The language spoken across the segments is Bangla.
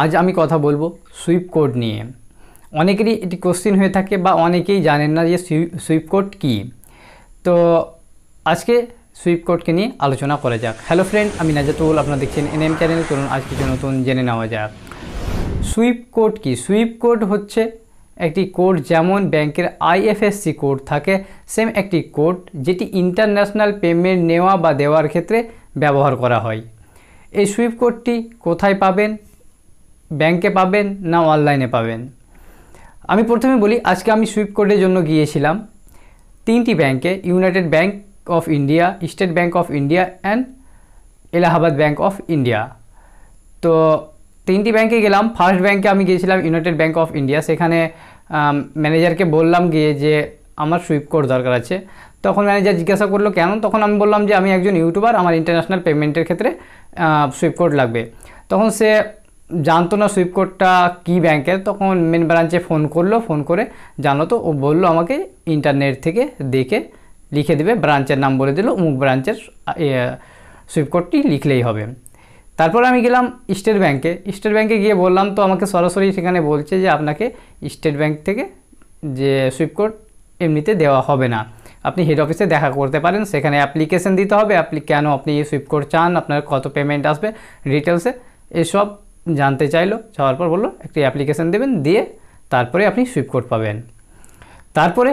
আজ আমি কথা বলবো সুইপ কোড নিয়ে অনেকেরই এটি কোশ্চিন হয়ে থাকে বা অনেকেই জানেন না যে সুইপ কোড কী তো আজকে সুইপ কোডকে নিয়ে আলোচনা করা যাক হ্যালো ফ্রেন্ড আমি নাজাতুল আপনারা দেখছেন এনএম চ্যানেল চলুন আজ কিছু নতুন জেনে নেওয়া যাক সুইপ কোড কি সুইপ কোড হচ্ছে একটি কোড যেমন ব্যাংকের আইএফএসসি কোড থাকে সেম একটি কোড যেটি ইন্টারন্যাশনাল পেমেন্ট নেওয়া বা দেওয়ার ক্ষেত্রে ব্যবহার করা হয় এই সুইপ কোডটি কোথায় পাবেন ব্যাংকে পাবেন না অনলাইনে পাবেন আমি প্রথমে বলি আজকে আমি সুইপ কোডের জন্য গিয়েছিলাম তিনটি ব্যাংকে united bank of India state bank of India and Allahabad bank of India তো তিনটি ব্যাংকে গেলাম ফার্স্ট ব্যাংকে আমি গিয়েছিলাম ইউনাইটেড ব্যাংক অফ ইন্ডিয়া সেখানে ম্যানেজারকে বললাম গিয়ে যে আমার সুইপ কোড দরকার আছে তখন ম্যানেজার জিজ্ঞাসা করলো কেন তখন আমি বললাম যে আমি একজন ইউটিউবার আমার ইন্টারন্যাশনাল পেমেন্টের ক্ষেত্রে সুইপ কোড লাগবে তখন সে জানতো না সুইপ কোডটা কী ব্যাংকের তখন মেন ব্রাঞ্চে ফোন করলো ফোন করে জানলো তো ও বললো আমাকে ইন্টারনেট থেকে দেখে লিখে দেবে ব্রাঞ্চের নাম বলে দিল অমুক ব্রাঞ্চের সুইপ কোডটি লিখলেই হবে তারপর আমি গেলাম স্টেট ব্যাংকে স্টেট ব্যাংকে গিয়ে বললাম তো আমাকে সরাসরি সেখানে বলছে যে আপনাকে স্টেট ব্যাংক থেকে যে সুইপ কোড এমনিতে দেওয়া হবে না আপনি হেড অফিসে দেখা করতে পারেন সেখানে অ্যাপ্লিকেশন দিতে হবে আপনি কেন আপনি সুইপ কোড চান আপনার কত পেমেন্ট আসবে ডিটেলসে এসব জানতে চাইলো চাওয়ার পর বললো একটি অ্যাপ্লিকেশান দেবেন দিয়ে তারপরে আপনি সুইপ কোড পাবেন তারপরে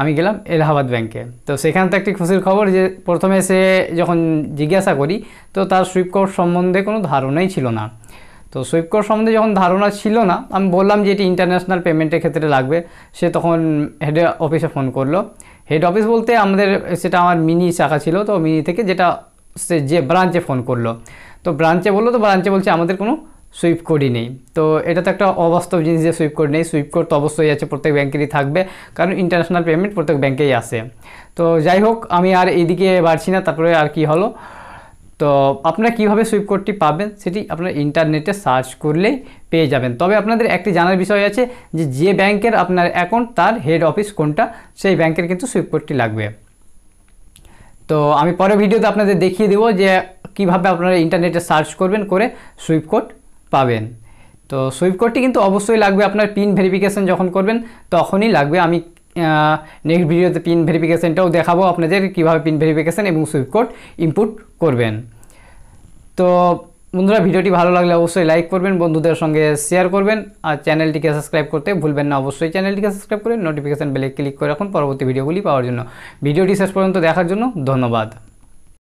আমি গেলাম এলাহাবাদ ব্যাংকে তো সেখান থেকে একটি খুশির খবর যে প্রথমে সে যখন জিজ্ঞাসা করি তো তার সুইপ কোড সম্বন্ধে কোনো ধারণাই ছিল না তো সুইপ কোড সম্বন্ধে যখন ধারণা ছিল না আমি বললাম যে এটি ইন্টারন্যাশনাল পেমেন্টের ক্ষেত্রে লাগবে সে তখন হেড অফিসে ফোন করলো হেড অফিস বলতে আমাদের সেটা আমার মিনি শাখা ছিল তো মিনি থেকে যেটা সে যে ব্রাঞ্চে ফোন করলো তো ব্রাঞ্চে বললো তো ব্রাঞ্চে বলছে আমাদের কোনো সুইপ কোডই নেই তো এটা তো একটা অবাস্তব জিনিস যে সুইপ কোড নেই সুইপ কোড তো অবশ্যই আছে প্রত্যেক ব্যাংকেরই থাকবে কারণ ইন্টারন্যাশনাল পেমেন্ট প্রত্যেক ব্যাংকেই আসে তো যাই হোক আমি আর এইদিকে বাড়ছি না তারপরে আর কি হলো তো আপনারা কীভাবে সুইপ কোডটি পাবেন সেটি আপনারা ইন্টারনেটে সার্চ করলেই পেয়ে যাবেন তবে আপনাদের একটি জানার বিষয় আছে যে যে ব্যাংকের আপনার অ্যাকাউন্ট তার হেড অফিস কোনটা সেই ব্যাংকের কিন্তু সুইপ কোডটি লাগবে তো আমি পরে ভিডিওতে আপনাদের দেখিয়ে দেবো যে কিভাবে আপনারা ইন্টারনেটে সার্চ করবেন করে সুইপ কোড পাবেন তো সুইপ কোডটি কিন্তু অবশ্যই লাগবে আপনার পিন ভেরিফিকেশান যখন করবেন তখনই লাগবে আমি নেক্সট ভিডিওতে পিন ভেরিফিকেশানটাও দেখাবো আপনাদের কীভাবে পিন ভেরিফিকেশান এবং সুইপ কোড ইনপুট করবেন তো বন্ধুরা ভিডিওটি ভালো লাগলে অবশ্যই লাইক করবেন বন্ধুদের সঙ্গে শেয়ার করবেন আর চ্যানেলটিকে সাবস্ক্রাইব করতে ভুলবেন না অবশ্যই চ্যানেলটিকে সাবস্ক্রাইব করে নোটিফিকেশান বেলে ক্লিক করে রাখুন পরবর্তী ভিডিওগুলি পাওয়ার জন্য ভিডিওটি শেষ পর্যন্ত দেখার জন্য ধন্যবাদ